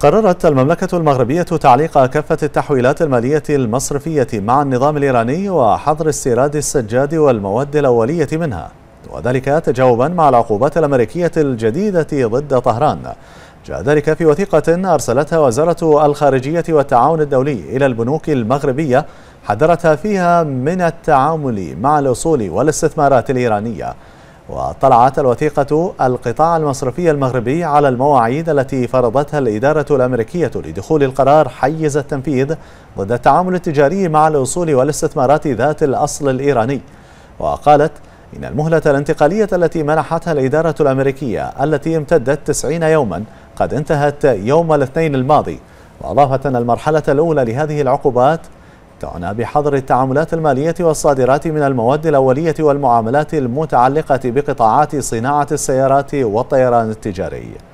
قررت المملكة المغربية تعليق كافة التحويلات المالية المصرفية مع النظام الإيراني وحظر استيراد السجاد والمواد الأولية منها وذلك تجاوبا مع العقوبات الأمريكية الجديدة ضد طهران جاء ذلك في وثيقة أرسلتها وزارة الخارجية والتعاون الدولي إلى البنوك المغربية حذرتها فيها من التعامل مع الأصول والاستثمارات الإيرانية وطلعت الوثيقة القطاع المصرفي المغربي على المواعيد التي فرضتها الإدارة الأمريكية لدخول القرار حيز التنفيذ ضد التعامل التجاري مع الأصول والاستثمارات ذات الأصل الإيراني وقالت إن المهلة الانتقالية التي منحتها الإدارة الأمريكية التي امتدت 90 يوما قد انتهت يوم الاثنين الماضي وأضافت أن المرحلة الأولى لهذه العقوبات تعنى بحظر التعاملات المالية والصادرات من المواد الأولية والمعاملات المتعلقة بقطاعات صناعة السيارات والطيران التجاري